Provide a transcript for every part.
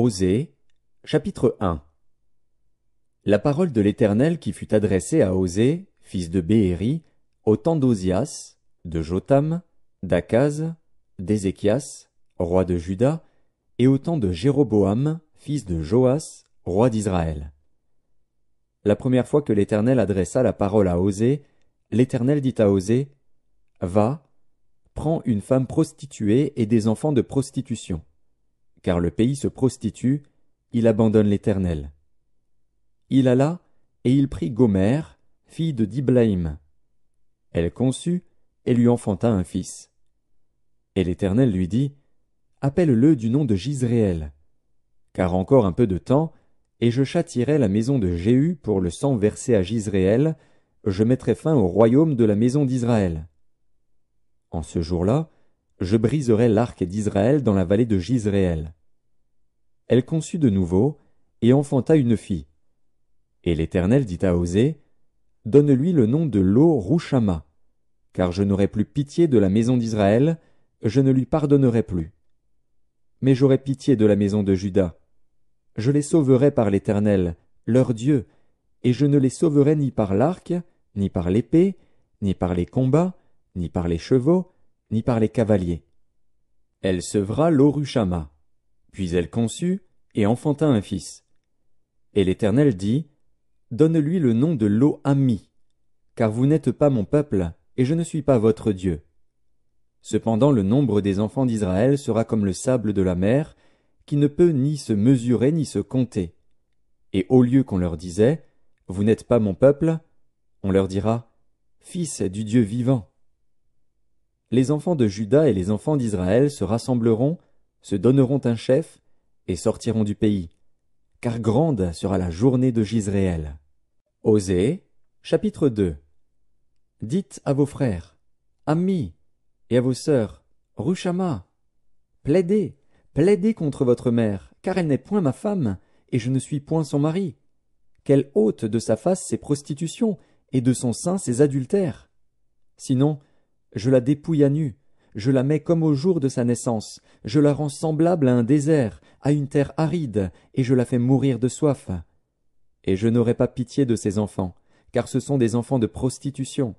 Osée, chapitre 1 La parole de l'Éternel qui fut adressée à Osée, fils de Béhéri, au temps d'Ozias, de Jotam, d'Akaz, d'Ézéchias, roi de Juda, et au temps de Jéroboam, fils de Joas, roi d'Israël. La première fois que l'Éternel adressa la parole à Osée, l'Éternel dit à Osée, Va, prends une femme prostituée et des enfants de prostitution car le pays se prostitue, il abandonne l'Éternel. Il alla, et il prit Gomère, fille de Diblaïm. Elle conçut, et lui enfanta un fils. Et l'Éternel lui dit, Appelle-le du nom de Gisréel, car encore un peu de temps, et je châtirai la maison de Jéhu pour le sang versé à Gisréel, je mettrai fin au royaume de la maison d'Israël. En ce jour-là, je briserai l'arc d'Israël dans la vallée de Gisréel. Elle conçut de nouveau, et enfanta une fille. Et l'Éternel dit à Osée, Donne-lui le nom de l'eau Rouchama, car je n'aurai plus pitié de la maison d'Israël, je ne lui pardonnerai plus. Mais j'aurai pitié de la maison de Juda. Je les sauverai par l'Éternel, leur Dieu, et je ne les sauverai ni par l'arc, ni par l'épée, ni par les combats, ni par les chevaux, ni par les cavaliers. Elle sevra l'Oruchama. Puis elle conçut, et enfanta un fils. Et l'Éternel dit, Donne-lui le nom de Lo-Ami, car vous n'êtes pas mon peuple, et je ne suis pas votre Dieu. Cependant le nombre des enfants d'Israël sera comme le sable de la mer, qui ne peut ni se mesurer ni se compter. Et au lieu qu'on leur disait, Vous n'êtes pas mon peuple, on leur dira, Fils du Dieu vivant les enfants de Juda et les enfants d'Israël se rassembleront, se donneront un chef, et sortiront du pays, car grande sera la journée de Gisréel. Osée, chapitre 2 Dites à vos frères, amis, et à vos sœurs, Rushama, plaidez, plaidez contre votre mère, car elle n'est point ma femme, et je ne suis point son mari. Qu'elle ôte de sa face ses prostitutions, et de son sein ses adultères. Sinon, je la dépouille à nu, je la mets comme au jour de sa naissance, je la rends semblable à un désert, à une terre aride, et je la fais mourir de soif. Et je n'aurai pas pitié de ces enfants, car ce sont des enfants de prostitution.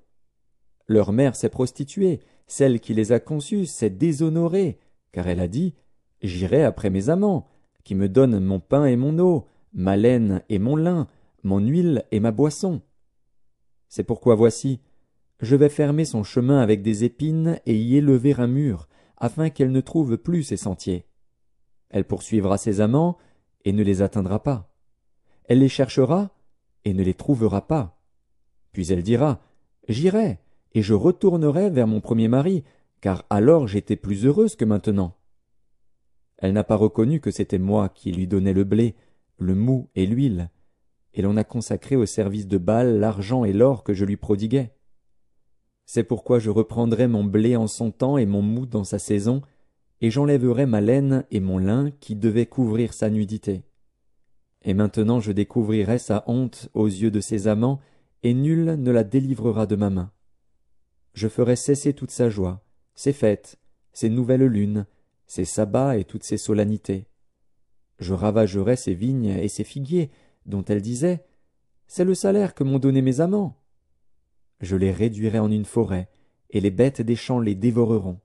Leur mère s'est prostituée, celle qui les a conçus s'est déshonorée, car elle a dit J'irai après mes amants, qui me donnent mon pain et mon eau, ma laine et mon lin, mon huile et ma boisson. C'est pourquoi voici, je vais fermer son chemin avec des épines et y élever un mur, afin qu'elle ne trouve plus ses sentiers. Elle poursuivra ses amants, et ne les atteindra pas. Elle les cherchera, et ne les trouvera pas. Puis elle dira. J'irai, et je retournerai vers mon premier mari, car alors j'étais plus heureuse que maintenant. Elle n'a pas reconnu que c'était moi qui lui donnais le blé, le mou et l'huile, et l'on a consacré au service de Baal l'argent et l'or que je lui prodiguais. C'est pourquoi je reprendrai mon blé en son temps et mon mou dans sa saison, et j'enlèverai ma laine et mon lin qui devaient couvrir sa nudité. Et maintenant je découvrirai sa honte aux yeux de ses amants, et nul ne la délivrera de ma main. Je ferai cesser toute sa joie, ses fêtes, ses nouvelles lunes, ses sabbats et toutes ses solennités. Je ravagerai ses vignes et ses figuiers, dont elle disait C'est le salaire que m'ont donné mes amants. Je les réduirai en une forêt, et les bêtes des champs les dévoreront.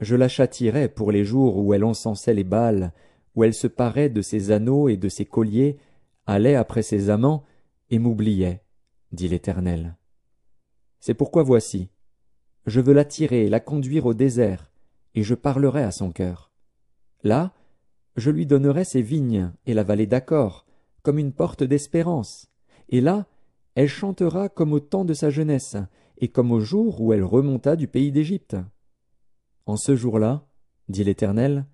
Je la châtirai pour les jours où elle encensait les bals, où elle se parait de ses anneaux et de ses colliers, allait après ses amants, et m'oubliait, dit l'Éternel. C'est pourquoi voici. Je veux l'attirer et la conduire au désert, et je parlerai à son cœur. Là, je lui donnerai ses vignes et la vallée d'accord, comme une porte d'espérance, et là, elle chantera comme au temps de sa jeunesse, et comme au jour où elle remonta du pays d'Égypte. En ce jour-là, dit l'Éternel,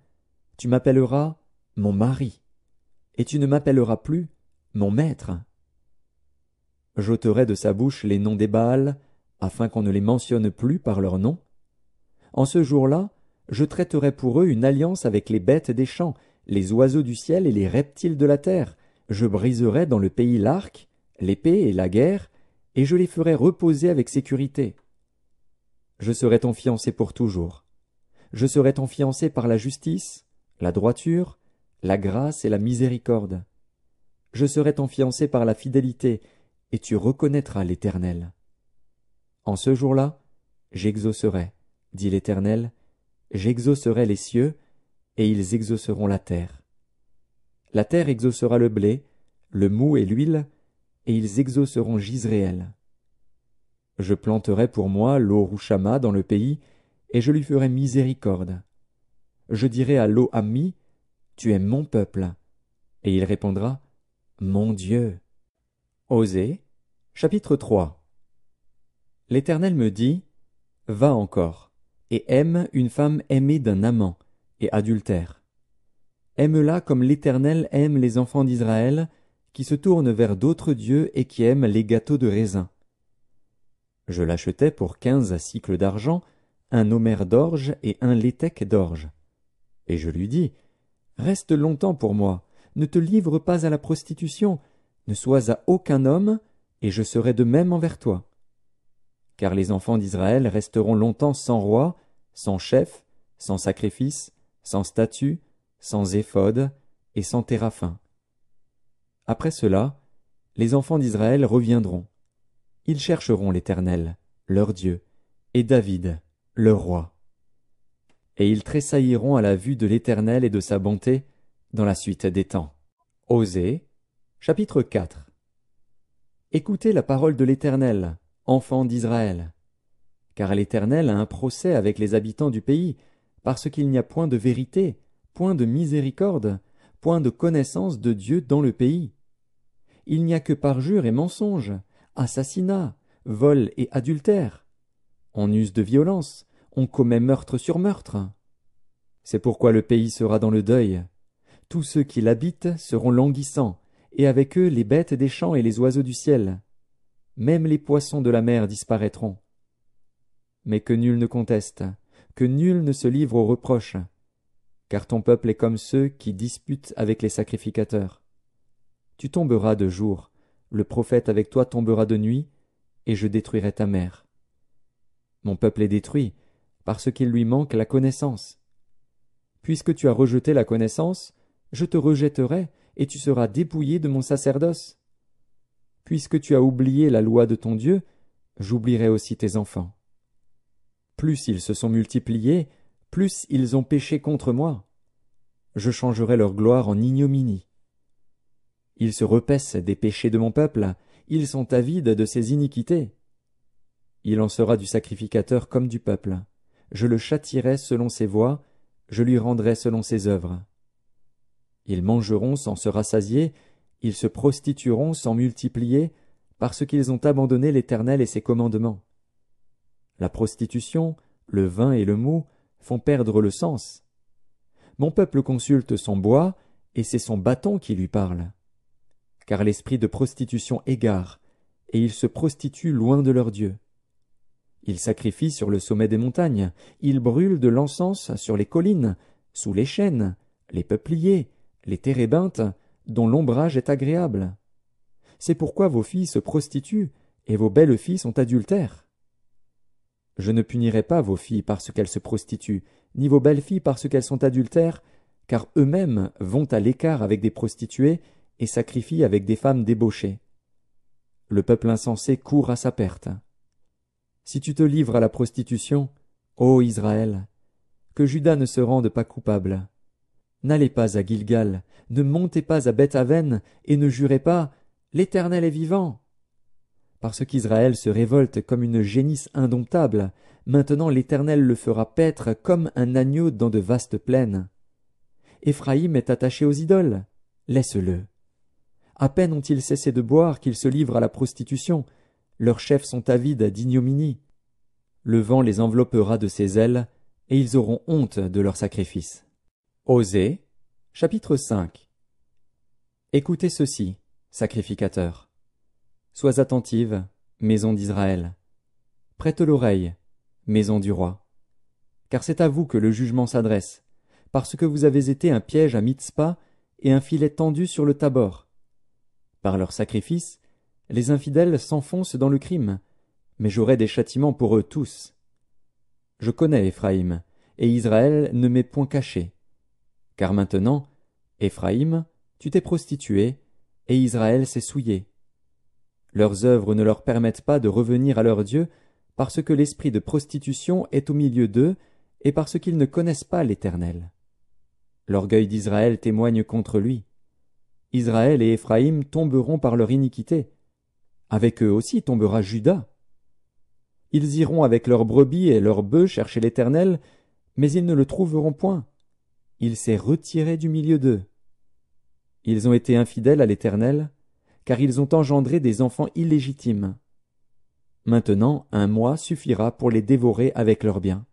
tu m'appelleras mon mari, et tu ne m'appelleras plus mon maître. J'ôterai de sa bouche les noms des Baals, afin qu'on ne les mentionne plus par leur nom. En ce jour-là, je traiterai pour eux une alliance avec les bêtes des champs, les oiseaux du ciel et les reptiles de la terre. Je briserai dans le pays l'arc, l'épée et la guerre, et je les ferai reposer avec sécurité. Je serai ton fiancé pour toujours. Je serai ton fiancé par la justice, la droiture, la grâce et la miséricorde. Je serai ton fiancé par la fidélité, et tu reconnaîtras l'Éternel. En ce jour-là, j'exaucerai, dit l'Éternel, j'exaucerai les cieux, et ils exauceront la terre. La terre exaucera le blé, le mou et l'huile, et ils exauceront Jisréel. Je planterai pour moi l'eau Rouchama dans le pays, et je lui ferai miséricorde. Je dirai à l'eau Ami, Tu es mon peuple. Et il répondra, Mon Dieu. Osée, chapitre 3 L'Éternel me dit, Va encore, et aime une femme aimée d'un amant, et adultère. Aime-la comme l'Éternel aime les enfants d'Israël, qui se tournent vers d'autres dieux et qui aiment les gâteaux de raisin. Je l'achetai pour quinze à cycles d'argent, un homère d'orge et un laitec d'orge. Et je lui dis, Reste longtemps pour moi, ne te livre pas à la prostitution, ne sois à aucun homme, et je serai de même envers toi. Car les enfants d'Israël resteront longtemps sans roi, sans chef, sans sacrifice, sans statue, sans éphode et sans téraphin. Après cela, les enfants d'Israël reviendront. Ils chercheront l'Éternel, leur Dieu, et David, leur roi. Et ils tressailliront à la vue de l'Éternel et de sa bonté dans la suite des temps. Osée, chapitre 4 Écoutez la parole de l'Éternel, enfants d'Israël. Car l'Éternel a un procès avec les habitants du pays, parce qu'il n'y a point de vérité, point de miséricorde, point de connaissance de Dieu dans le pays il n'y a que parjure et mensonge, assassinat, vol et adultère. On use de violence, on commet meurtre sur meurtre. C'est pourquoi le pays sera dans le deuil. Tous ceux qui l'habitent seront languissants, et avec eux les bêtes des champs et les oiseaux du ciel. Même les poissons de la mer disparaîtront. Mais que nul ne conteste, que nul ne se livre aux reproches, car ton peuple est comme ceux qui disputent avec les sacrificateurs. Tu tomberas de jour, le prophète avec toi tombera de nuit, et je détruirai ta mère. Mon peuple est détruit, parce qu'il lui manque la connaissance. Puisque tu as rejeté la connaissance, je te rejetterai, et tu seras dépouillé de mon sacerdoce. Puisque tu as oublié la loi de ton Dieu, j'oublierai aussi tes enfants. Plus ils se sont multipliés, plus ils ont péché contre moi. Je changerai leur gloire en ignominie. Ils se repaissent des péchés de mon peuple, ils sont avides de ses iniquités. Il en sera du sacrificateur comme du peuple. Je le châtirai selon ses voies, je lui rendrai selon ses œuvres. Ils mangeront sans se rassasier, ils se prostitueront sans multiplier, parce qu'ils ont abandonné l'Éternel et ses commandements. La prostitution, le vin et le mou font perdre le sens. Mon peuple consulte son bois, et c'est son bâton qui lui parle car l'esprit de prostitution égare, et ils se prostituent loin de leur Dieu. Ils sacrifient sur le sommet des montagnes, ils brûlent de l'encens sur les collines, sous les chênes, les peupliers, les térébintes, dont l'ombrage est agréable. C'est pourquoi vos filles se prostituent, et vos belles filles sont adultères. Je ne punirai pas vos filles parce qu'elles se prostituent, ni vos belles filles parce qu'elles sont adultères, car eux mêmes vont à l'écart avec des prostituées, et sacrifie avec des femmes débauchées. Le peuple insensé court à sa perte. Si tu te livres à la prostitution, ô Israël, que Judas ne se rende pas coupable. N'allez pas à Gilgal, ne montez pas à beth et ne jurez pas L'Éternel est vivant. Parce qu'Israël se révolte comme une génisse indomptable, maintenant l'Éternel le fera paître comme un agneau dans de vastes plaines. Ephraïm est attaché aux idoles. Laisse-le. À peine ont-ils cessé de boire qu'ils se livrent à la prostitution. Leurs chefs sont avides d'ignominie. Le vent les enveloppera de ses ailes, et ils auront honte de leur sacrifice. Osée, chapitre 5 Écoutez ceci, sacrificateur. Sois attentive, maison d'Israël. Prête l'oreille, maison du roi. Car c'est à vous que le jugement s'adresse, parce que vous avez été un piège à Mitzpah et un filet tendu sur le Tabor par leurs sacrifices, les infidèles s'enfoncent dans le crime, mais j'aurai des châtiments pour eux tous. Je connais Éphraïm, et Israël ne m'est point caché. Car maintenant, Éphraïm, tu t'es prostitué, et Israël s'est souillé. Leurs œuvres ne leur permettent pas de revenir à leur Dieu, parce que l'esprit de prostitution est au milieu d'eux, et parce qu'ils ne connaissent pas l'Éternel. L'orgueil d'Israël témoigne contre lui. Israël et Éphraïm tomberont par leur iniquité. Avec eux aussi tombera Judas. Ils iront avec leurs brebis et leurs bœufs chercher l'Éternel, mais ils ne le trouveront point. Il s'est retiré du milieu d'eux. Ils ont été infidèles à l'Éternel, car ils ont engendré des enfants illégitimes. Maintenant un mois suffira pour les dévorer avec leurs biens.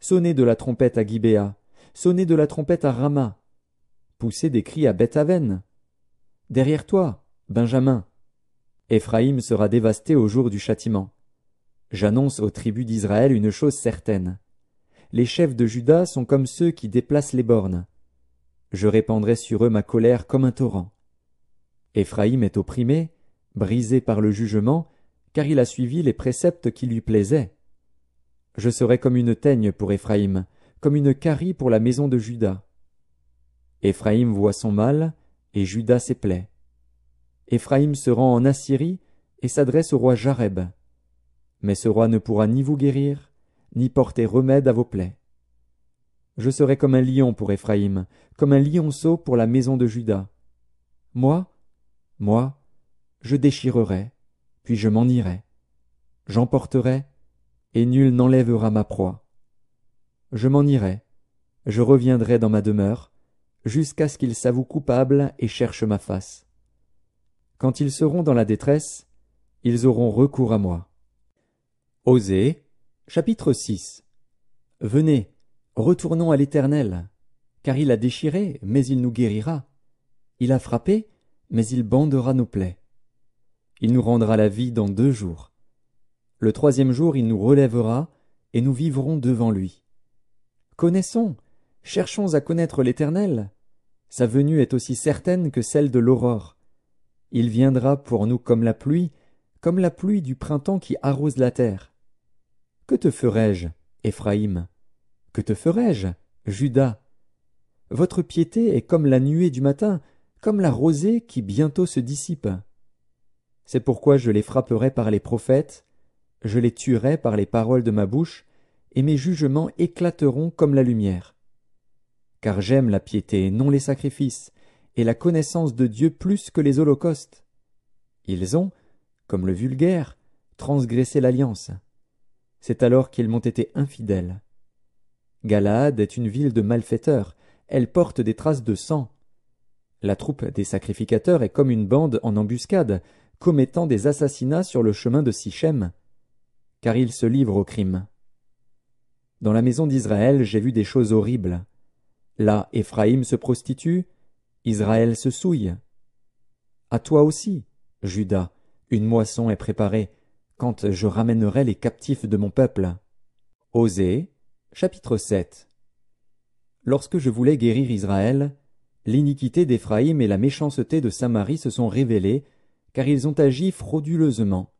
Sonnez de la trompette à Gibéa, sonnez de la trompette à Ramah, Pousser des cris à Beth-Aven. Derrière toi, Benjamin. Éphraïm sera dévasté au jour du châtiment. J'annonce aux tribus d'Israël une chose certaine. Les chefs de Juda sont comme ceux qui déplacent les bornes. Je répandrai sur eux ma colère comme un torrent. Éphraïm est opprimé, brisé par le jugement, car il a suivi les préceptes qui lui plaisaient. Je serai comme une teigne pour Éphraïm, comme une carie pour la maison de Juda. Éphraïm voit son mal, et Judas ses plaies. Éphraïm se rend en Assyrie et s'adresse au roi Jareb. Mais ce roi ne pourra ni vous guérir, ni porter remède à vos plaies. Je serai comme un lion pour Éphraïm, comme un lionceau pour la maison de Judas. Moi, moi, je déchirerai, puis je m'en irai. J'emporterai, et nul n'enlèvera ma proie. Je m'en irai, je reviendrai dans ma demeure, jusqu'à ce qu'ils s'avouent coupables et cherchent ma face. Quand ils seront dans la détresse, ils auront recours à moi. Osée, chapitre 6 Venez, retournons à l'Éternel, car il a déchiré, mais il nous guérira. Il a frappé, mais il bandera nos plaies. Il nous rendra la vie dans deux jours. Le troisième jour il nous relèvera, et nous vivrons devant lui. Connaissons, Cherchons à connaître l'Éternel. Sa venue est aussi certaine que celle de l'aurore. Il viendra pour nous comme la pluie, comme la pluie du printemps qui arrose la terre. Que te ferai-je, Éphraïm Que te ferai-je, Judas Votre piété est comme la nuée du matin, comme la rosée qui bientôt se dissipe. C'est pourquoi je les frapperai par les prophètes, je les tuerai par les paroles de ma bouche, et mes jugements éclateront comme la lumière car j'aime la piété non les sacrifices, et la connaissance de Dieu plus que les holocaustes. Ils ont, comme le vulgaire, transgressé l'alliance. C'est alors qu'ils m'ont été infidèles. Galaad est une ville de malfaiteurs, elle porte des traces de sang. La troupe des sacrificateurs est comme une bande en embuscade, commettant des assassinats sur le chemin de Sichem, car ils se livrent au crime. Dans la maison d'Israël, j'ai vu des choses horribles. Là, Éphraïm se prostitue, Israël se souille. À toi aussi, Judas, une moisson est préparée, quand je ramènerai les captifs de mon peuple. Osée, chapitre 7 Lorsque je voulais guérir Israël, l'iniquité d'Ephraïm et la méchanceté de Samarie se sont révélées, car ils ont agi frauduleusement.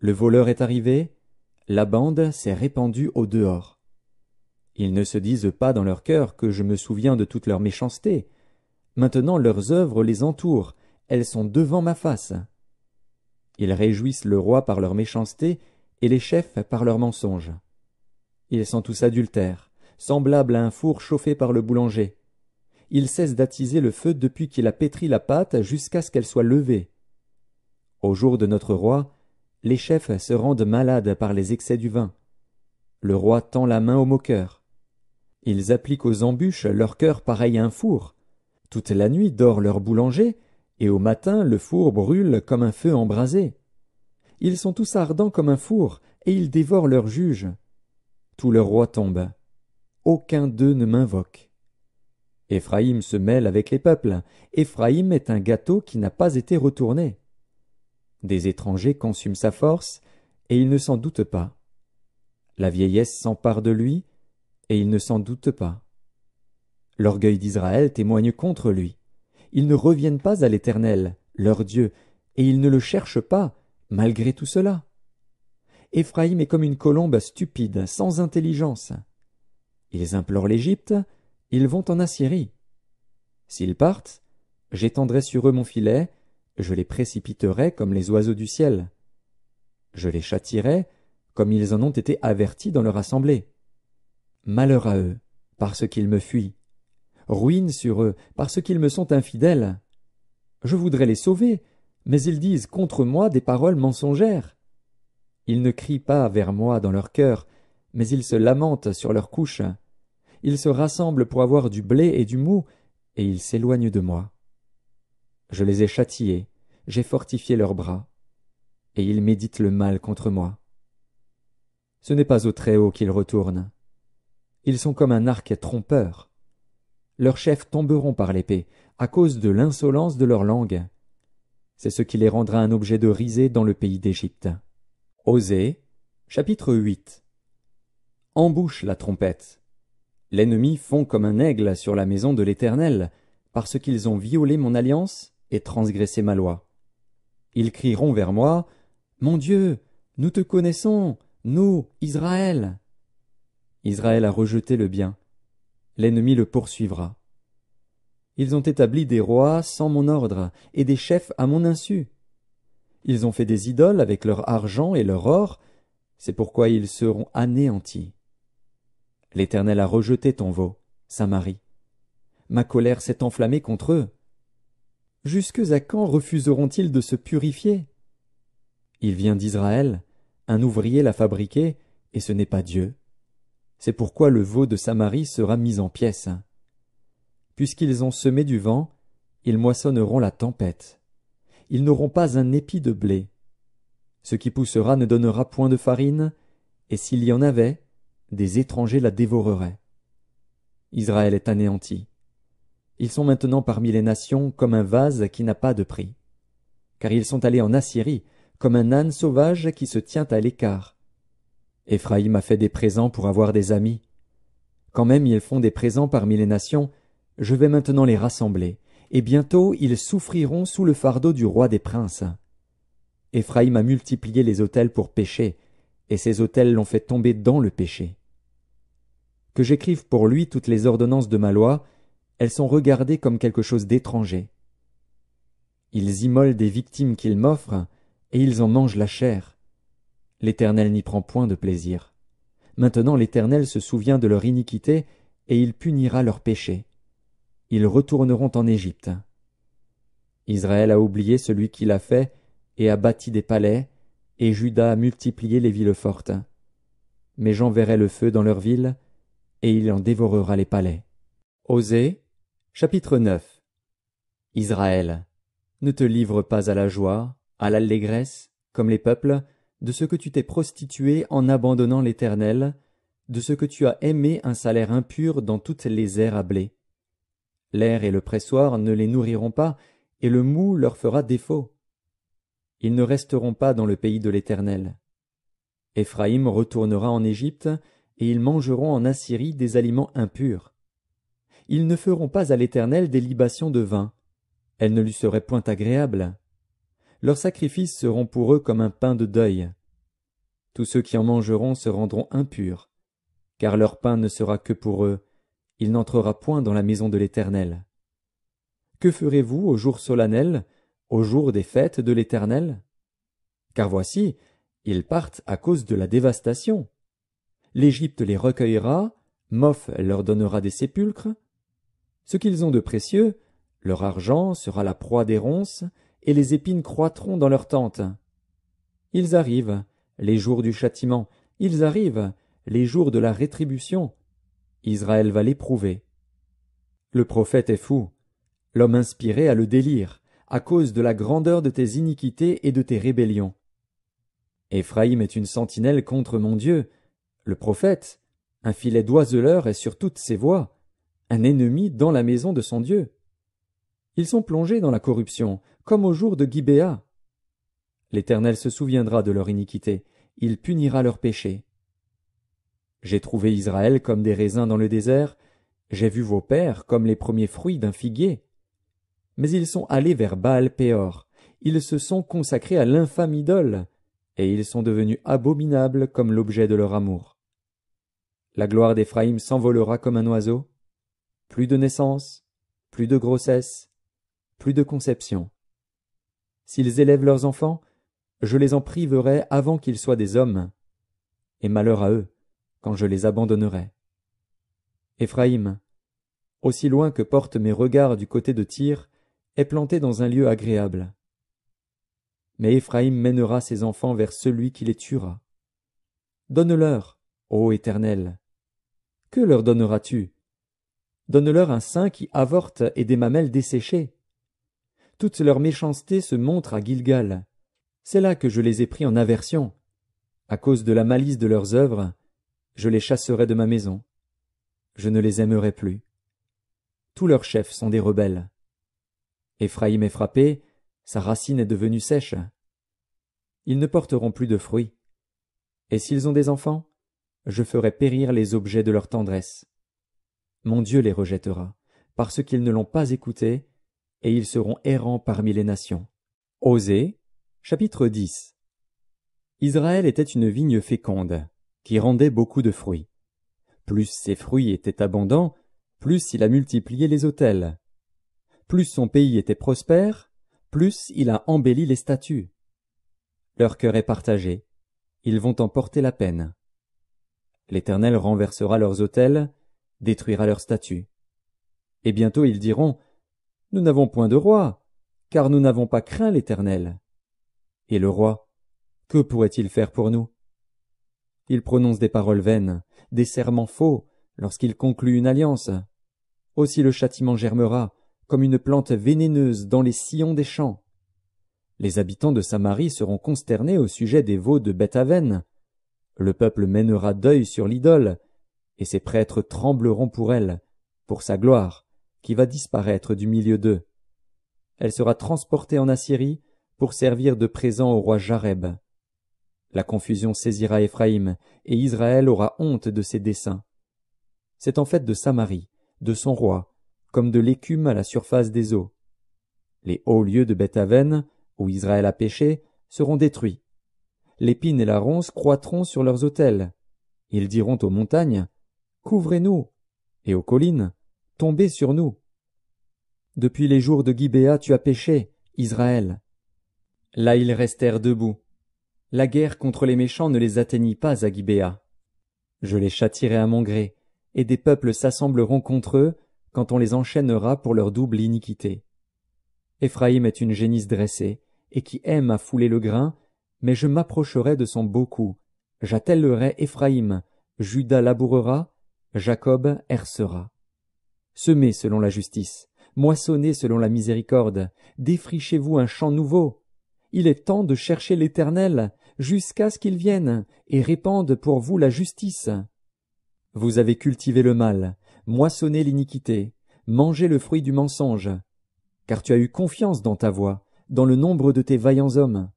Le voleur est arrivé, la bande s'est répandue au dehors. Ils ne se disent pas dans leur cœur que je me souviens de toute leur méchanceté. Maintenant leurs œuvres les entourent, elles sont devant ma face. Ils réjouissent le roi par leur méchanceté et les chefs par leurs mensonges. Ils sont tous adultères, semblables à un four chauffé par le boulanger. Ils cessent d'attiser le feu depuis qu'il a pétri la pâte jusqu'à ce qu'elle soit levée. Au jour de notre roi, les chefs se rendent malades par les excès du vin. Le roi tend la main au moqueur. Ils appliquent aux embûches leur cœur pareil à un four. Toute la nuit dort leur boulanger, et au matin le four brûle comme un feu embrasé. Ils sont tous ardents comme un four, et ils dévorent leurs juges. Tout leur roi tombe. Aucun d'eux ne m'invoque. Éphraïm se mêle avec les peuples. Éphraïm est un gâteau qui n'a pas été retourné. Des étrangers consument sa force, et il ne s'en doute pas. La vieillesse s'empare de lui, et ils ne s'en doutent pas. L'orgueil d'Israël témoigne contre lui. Ils ne reviennent pas à l'Éternel, leur Dieu, et ils ne le cherchent pas, malgré tout cela. Ephraïm est comme une colombe stupide, sans intelligence. Ils implorent l'Égypte, ils vont en Assyrie. S'ils partent, j'étendrai sur eux mon filet, je les précipiterai comme les oiseaux du ciel. Je les châtirai, comme ils en ont été avertis dans leur assemblée. Malheur à eux, parce qu'ils me fuient. Ruine sur eux, parce qu'ils me sont infidèles. Je voudrais les sauver, mais ils disent contre moi des paroles mensongères. Ils ne crient pas vers moi dans leur cœur, mais ils se lamentent sur leur couche. Ils se rassemblent pour avoir du blé et du mou, et ils s'éloignent de moi. Je les ai châtiés, j'ai fortifié leurs bras, et ils méditent le mal contre moi. Ce n'est pas au Très-Haut qu'ils retournent. Ils sont comme un arc trompeur. Leurs chefs tomberont par l'épée, à cause de l'insolence de leur langue. C'est ce qui les rendra un objet de risée dans le pays d'Égypte. Osée, chapitre 8 Embouche la trompette. L'ennemi fond comme un aigle sur la maison de l'Éternel, parce qu'ils ont violé mon alliance et transgressé ma loi. Ils crieront vers moi, Mon Dieu, nous te connaissons, nous, Israël. Israël a rejeté le bien. L'ennemi le poursuivra. Ils ont établi des rois sans mon ordre, et des chefs à mon insu. Ils ont fait des idoles avec leur argent et leur or, c'est pourquoi ils seront anéantis. L'Éternel a rejeté ton veau, Samarie. Ma colère s'est enflammée contre eux. Jusque à quand refuseront-ils de se purifier Il vient d'Israël, un ouvrier l'a fabriqué, et ce n'est pas Dieu. C'est pourquoi le veau de Samarie sera mis en pièces. Puisqu'ils ont semé du vent, ils moissonneront la tempête. Ils n'auront pas un épi de blé. Ce qui poussera ne donnera point de farine, et s'il y en avait, des étrangers la dévoreraient. Israël est anéanti. Ils sont maintenant parmi les nations comme un vase qui n'a pas de prix. Car ils sont allés en Assyrie, comme un âne sauvage qui se tient à l'écart. Éphraïm a fait des présents pour avoir des amis. Quand même ils font des présents parmi les nations, je vais maintenant les rassembler, et bientôt ils souffriront sous le fardeau du roi des princes. Éphraïm a multiplié les autels pour pécher, et ces autels l'ont fait tomber dans le péché. Que j'écrive pour lui toutes les ordonnances de ma loi, elles sont regardées comme quelque chose d'étranger. Ils immolent des victimes qu'ils m'offrent, et ils en mangent la chair. L'Éternel n'y prend point de plaisir. Maintenant l'Éternel se souvient de leur iniquité, et il punira leurs péchés. Ils retourneront en Égypte. Israël a oublié celui qui l'a fait, et a bâti des palais, et Judas a multiplié les villes fortes. Mais j'enverrai le feu dans leurs villes, et il en dévorera les palais. Osée, chapitre 9 Israël, ne te livre pas à la joie, à l'allégresse, comme les peuples, de ce que tu t'es prostitué en abandonnant l'Éternel, de ce que tu as aimé un salaire impur dans toutes les aires à blé. L'air et le pressoir ne les nourriront pas, et le mou leur fera défaut. Ils ne resteront pas dans le pays de l'Éternel. Éphraïm retournera en Égypte, et ils mangeront en Assyrie des aliments impurs. Ils ne feront pas à l'Éternel des libations de vin. Elles ne lui seraient point agréables leurs sacrifices seront pour eux comme un pain de deuil. Tous ceux qui en mangeront se rendront impurs, car leur pain ne sera que pour eux, il n'entrera point dans la maison de l'Éternel. Que ferez-vous au jour solennel, au jour des fêtes de l'Éternel Car voici, ils partent à cause de la dévastation. L'Égypte les recueillera, Moph leur donnera des sépulcres. Ce qu'ils ont de précieux, leur argent sera la proie des ronces, et les épines croîtront dans leur tente. Ils arrivent, les jours du châtiment, ils arrivent, les jours de la rétribution. Israël va l'éprouver. Le prophète est fou. L'homme inspiré a le délire, à cause de la grandeur de tes iniquités et de tes rébellions. Ephraïm est une sentinelle contre mon Dieu. Le prophète, un filet d'oiseleur est sur toutes ses voies, un ennemi dans la maison de son Dieu. Ils sont plongés dans la corruption, comme au jour de Gibéa. L'Éternel se souviendra de leur iniquité, il punira leur péché. J'ai trouvé Israël comme des raisins dans le désert, j'ai vu vos pères comme les premiers fruits d'un figuier. Mais ils sont allés vers Baal Péor, ils se sont consacrés à l'infâme idole, et ils sont devenus abominables comme l'objet de leur amour. La gloire d'Éphraïm s'envolera comme un oiseau. Plus de naissance, plus de grossesse, plus de conception. S'ils élèvent leurs enfants, je les en priverai avant qu'ils soient des hommes. Et malheur à eux, quand je les abandonnerai. Éphraïm, aussi loin que portent mes regards du côté de Tyr, est planté dans un lieu agréable. Mais Éphraïm mènera ses enfants vers celui qui les tuera. Donne-leur, ô Éternel. Que leur donneras-tu Donne-leur un sein qui avorte et des mamelles desséchées toute leur méchanceté se montre à Gilgal. C'est là que je les ai pris en aversion. À cause de la malice de leurs œuvres, je les chasserai de ma maison. Je ne les aimerai plus. Tous leurs chefs sont des rebelles. Ephraïm est frappé, sa racine est devenue sèche. Ils ne porteront plus de fruits. Et s'ils ont des enfants, je ferai périr les objets de leur tendresse. Mon Dieu les rejettera, parce qu'ils ne l'ont pas écouté et ils seront errants parmi les nations. Osée, chapitre 10 Israël était une vigne féconde, qui rendait beaucoup de fruits. Plus ses fruits étaient abondants, plus il a multiplié les autels. Plus son pays était prospère, plus il a embelli les statues. Leur cœur est partagé, ils vont en porter la peine. L'Éternel renversera leurs autels, détruira leurs statues. Et bientôt ils diront, nous n'avons point de roi, car nous n'avons pas craint l'Éternel. Et le roi, que pourrait-il faire pour nous Il prononce des paroles vaines, des serments faux, lorsqu'il conclut une alliance. Aussi le châtiment germera, comme une plante vénéneuse dans les sillons des champs. Les habitants de Samarie seront consternés au sujet des veaux de Bethaven. Le peuple mènera deuil sur l'idole, et ses prêtres trembleront pour elle, pour sa gloire qui va disparaître du milieu d'eux. Elle sera transportée en Assyrie pour servir de présent au roi Jareb. La confusion saisira Éphraïm, et Israël aura honte de ses desseins. C'est en fait de Samarie, de son roi, comme de l'écume à la surface des eaux. Les hauts lieux de Bethaven, où Israël a péché, seront détruits. L'épine et la ronce croîtront sur leurs autels. Ils diront aux montagnes, Couvrez-nous, et aux collines, tombez sur nous. Depuis les jours de Gibéa tu as péché, Israël. Là ils restèrent debout. La guerre contre les méchants ne les atteignit pas à Gibéa. Je les châtirai à mon gré, et des peuples s'assembleront contre eux quand on les enchaînera pour leur double iniquité. Éphraïm est une génisse dressée, et qui aime à fouler le grain, mais je m'approcherai de son beau coup. J'attellerai Éphraïm, Judas labourera, Jacob hercera. Semez selon la justice, moissonnez selon la miséricorde, défrichez-vous un champ nouveau. Il est temps de chercher l'Éternel, jusqu'à ce qu'il vienne, et répande pour vous la justice. Vous avez cultivé le mal, moissonné l'iniquité, mangé le fruit du mensonge, car tu as eu confiance dans ta voix, dans le nombre de tes vaillants hommes.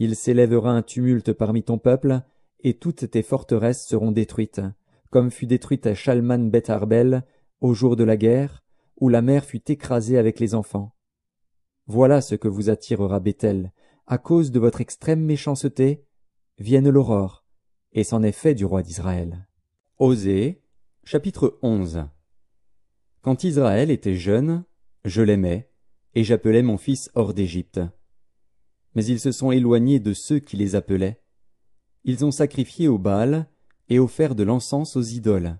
Il s'élèvera un tumulte parmi ton peuple, et toutes tes forteresses seront détruites, comme fut détruite Shalman Betharbel, au jour de la guerre, où la mère fut écrasée avec les enfants. Voilà ce que vous attirera Bethel, à cause de votre extrême méchanceté, vienne l'aurore, et c'en est fait du roi d'Israël. Osée, chapitre 11 Quand Israël était jeune, je l'aimais, et j'appelais mon fils hors d'Égypte. Mais ils se sont éloignés de ceux qui les appelaient. Ils ont sacrifié au Baal et offert de l'encens aux idoles.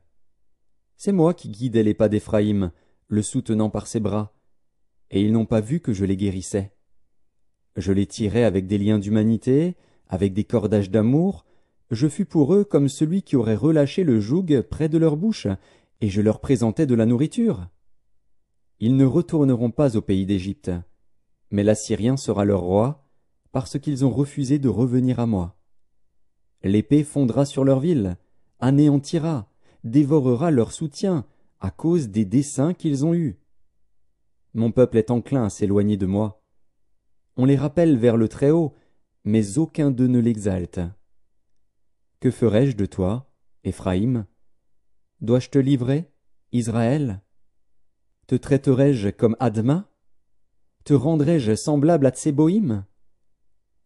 C'est moi qui guidais les pas d'Éphraïm, le soutenant par ses bras, et ils n'ont pas vu que je les guérissais. Je les tirais avec des liens d'humanité, avec des cordages d'amour, je fus pour eux comme celui qui aurait relâché le joug près de leur bouche, et je leur présentais de la nourriture. Ils ne retourneront pas au pays d'Égypte, mais l'Assyrien sera leur roi, parce qu'ils ont refusé de revenir à moi. L'épée fondra sur leur ville, anéantira, dévorera leur soutien à cause des desseins qu'ils ont eus. Mon peuple est enclin à s'éloigner de moi. On les rappelle vers le Très-Haut, mais aucun d'eux ne l'exalte. Que ferai-je de toi, Éphraïm Dois-je te livrer, Israël Te traiterai-je comme Adma Te rendrai-je semblable à Tseboïm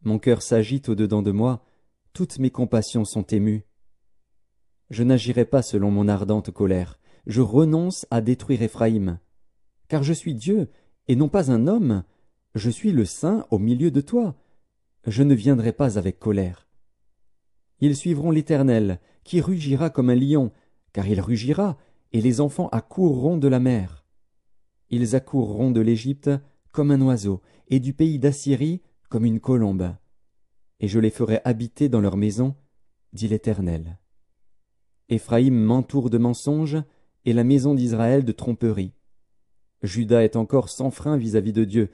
Mon cœur s'agite au-dedans de moi, toutes mes compassions sont émues. Je n'agirai pas selon mon ardente colère, je renonce à détruire Éphraïm. Car je suis Dieu, et non pas un homme, je suis le saint au milieu de toi. Je ne viendrai pas avec colère. Ils suivront l'Éternel, qui rugira comme un lion, car il rugira, et les enfants accourront de la mer. Ils accourront de l'Égypte comme un oiseau, et du pays d'Assyrie comme une colombe. Et je les ferai habiter dans leur maison, dit l'Éternel. Éphraïm m'entoure de mensonges, et la maison d'Israël de tromperies. Judas est encore sans frein vis-à-vis de Dieu,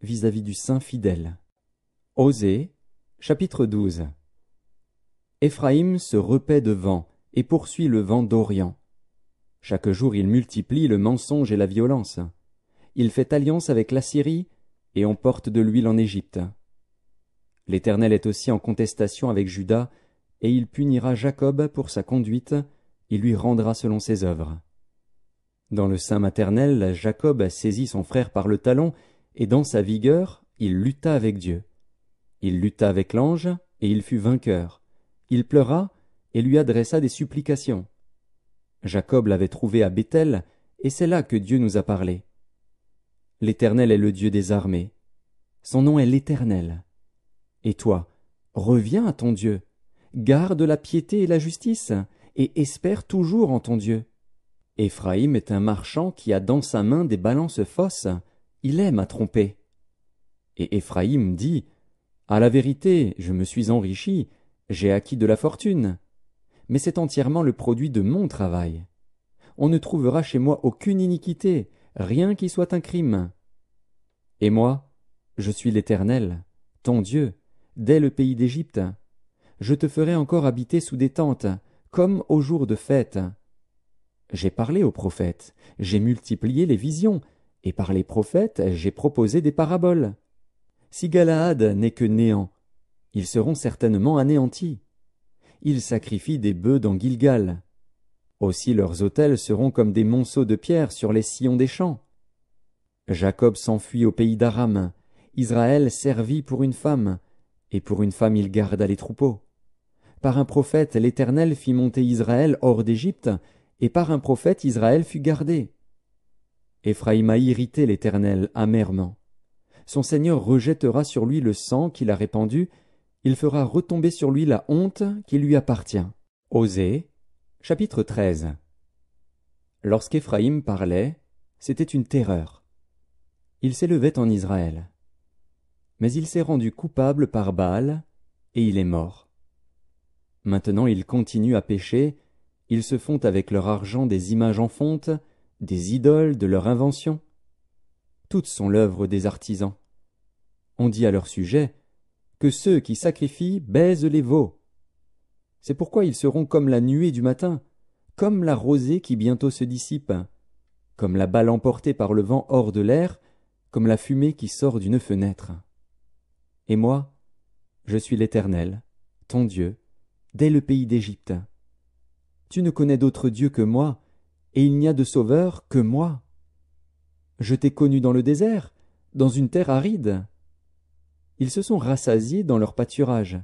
vis-à-vis du Saint fidèle. Osée, chapitre 12 Éphraïm se repaît de vent, et poursuit le vent d'Orient. Chaque jour il multiplie le mensonge et la violence. Il fait alliance avec la Syrie, et emporte de l'huile en Égypte. L'Éternel est aussi en contestation avec Judas, et il punira Jacob pour sa conduite, il lui rendra selon ses œuvres. Dans le sein maternel, Jacob a saisi son frère par le talon, et dans sa vigueur, il lutta avec Dieu. Il lutta avec l'ange, et il fut vainqueur. Il pleura, et lui adressa des supplications. Jacob l'avait trouvé à Bethel, et c'est là que Dieu nous a parlé. L'Éternel est le Dieu des armées. Son nom est l'Éternel. Et toi, reviens à ton Dieu, garde la piété et la justice, et espère toujours en ton Dieu. Éphraïm est un marchand qui a dans sa main des balances fausses, il aime à tromper. Et Éphraïm dit, À la vérité, je me suis enrichi, j'ai acquis de la fortune. Mais c'est entièrement le produit de mon travail. On ne trouvera chez moi aucune iniquité, rien qui soit un crime. Et moi, je suis l'Éternel, ton Dieu, dès le pays d'Égypte je te ferai encore habiter sous des tentes, comme au jour de fête. J'ai parlé aux prophètes, j'ai multiplié les visions, et par les prophètes j'ai proposé des paraboles. Si Galaad n'est que néant, ils seront certainement anéantis. Ils sacrifient des bœufs dans Gilgal. Aussi leurs autels seront comme des monceaux de pierre sur les sillons des champs. Jacob s'enfuit au pays d'Aram, Israël servit pour une femme, et pour une femme il garda les troupeaux. Par un prophète, l'Éternel fit monter Israël hors d'Égypte, et par un prophète Israël fut gardé. Éphraïm a irrité l'Éternel amèrement. Son Seigneur rejettera sur lui le sang qu'il a répandu, il fera retomber sur lui la honte qui lui appartient. Osée, chapitre 13. Lorsqu'Éphraïm parlait, c'était une terreur. Il s'élevait en Israël. Mais il s'est rendu coupable par Baal, et il est mort. Maintenant ils continuent à pécher, ils se font avec leur argent des images en fonte, des idoles de leur invention. Toutes sont l'œuvre des artisans. On dit à leur sujet que ceux qui sacrifient baisent les veaux. C'est pourquoi ils seront comme la nuée du matin, comme la rosée qui bientôt se dissipe, comme la balle emportée par le vent hors de l'air, comme la fumée qui sort d'une fenêtre. Et moi, je suis l'Éternel, ton Dieu, dès le pays d'Égypte. Tu ne connais d'autre Dieu que moi, et il n'y a de sauveur que moi. Je t'ai connu dans le désert, dans une terre aride. Ils se sont rassasiés dans leur pâturage.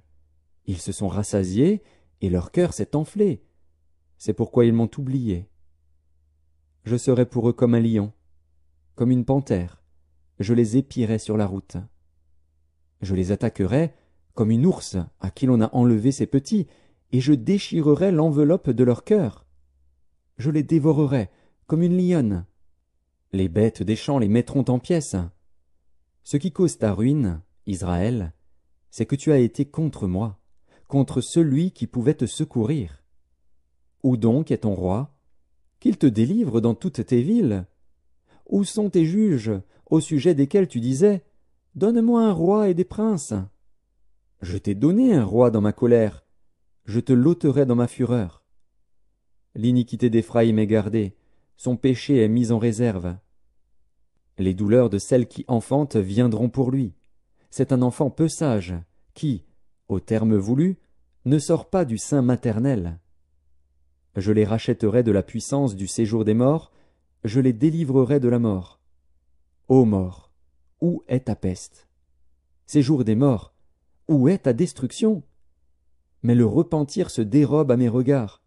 Ils se sont rassasiés, et leur cœur s'est enflé. C'est pourquoi ils m'ont oublié. Je serai pour eux comme un lion, comme une panthère. Je les épierai sur la route. Je les attaquerai, comme une ours à qui l'on a enlevé ses petits, et je déchirerai l'enveloppe de leur cœur. Je les dévorerai comme une lionne. Les bêtes des champs les mettront en pièces. Ce qui cause ta ruine, Israël, c'est que tu as été contre moi, contre celui qui pouvait te secourir. Où donc est ton roi? Qu'il te délivre dans toutes tes villes. Où sont tes juges, au sujet desquels tu disais Donne moi un roi et des princes? Je t'ai donné un roi dans ma colère, je te l'ôterai dans ma fureur. L'iniquité d'Éphraïm est gardée, son péché est mis en réserve. Les douleurs de celle qui enfantent viendront pour lui. C'est un enfant peu sage, qui, au terme voulu, ne sort pas du sein maternel. Je les rachèterai de la puissance du séjour des morts, je les délivrerai de la mort. Ô mort, où est ta peste? Séjour des morts, où est ta destruction Mais le repentir se dérobe à mes regards.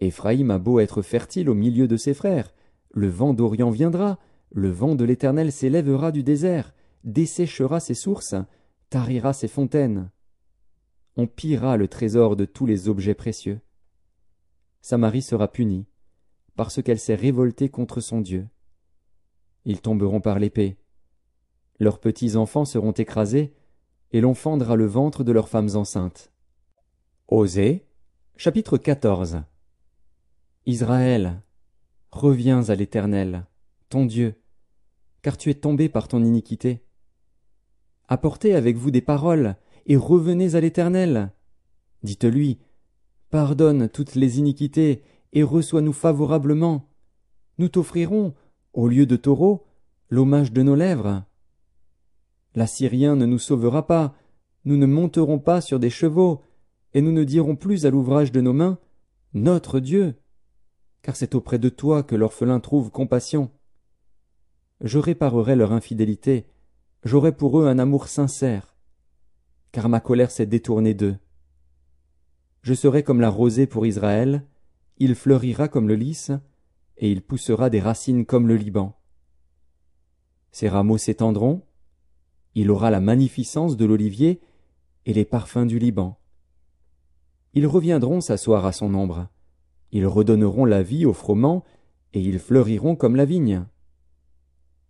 Éphraïm a beau être fertile au milieu de ses frères, le vent d'Orient viendra, le vent de l'Éternel s'élèvera du désert, desséchera ses sources, tarira ses fontaines. On pillera le trésor de tous les objets précieux. Samarie sera punie, parce qu'elle s'est révoltée contre son Dieu. Ils tomberont par l'épée. Leurs petits enfants seront écrasés, et l'on fendra le ventre de leurs femmes enceintes. Osée, chapitre 14 Israël, reviens à l'Éternel, ton Dieu, car tu es tombé par ton iniquité. Apportez avec vous des paroles, et revenez à l'Éternel. Dites-lui, Pardonne toutes les iniquités, et reçois-nous favorablement. Nous t'offrirons, au lieu de taureaux, l'hommage de nos lèvres. L'Assyrien ne nous sauvera pas, nous ne monterons pas sur des chevaux, et nous ne dirons plus à l'ouvrage de nos mains Notre Dieu car c'est auprès de toi que l'orphelin trouve compassion. Je réparerai leur infidélité, j'aurai pour eux un amour sincère, car ma colère s'est détournée d'eux. Je serai comme la rosée pour Israël, il fleurira comme le lys, et il poussera des racines comme le Liban. Ses rameaux s'étendront, il aura la magnificence de l'olivier et les parfums du Liban. Ils reviendront s'asseoir à son ombre. Ils redonneront la vie au froment et ils fleuriront comme la vigne.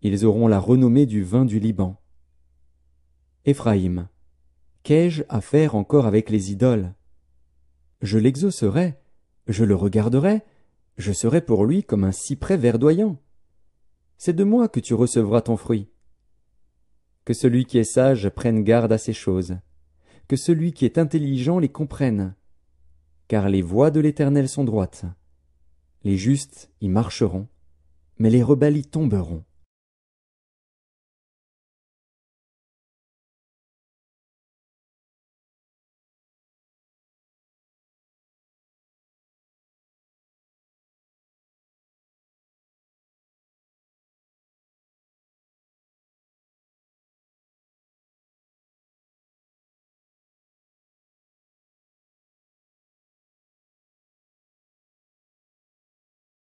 Ils auront la renommée du vin du Liban. Éphraïm, qu'ai-je à faire encore avec les idoles Je l'exaucerai, je le regarderai, je serai pour lui comme un cyprès verdoyant. C'est de moi que tu recevras ton fruit. Que celui qui est sage prenne garde à ces choses. Que celui qui est intelligent les comprenne. Car les voies de l'Éternel sont droites. Les justes y marcheront, mais les rebelles y tomberont.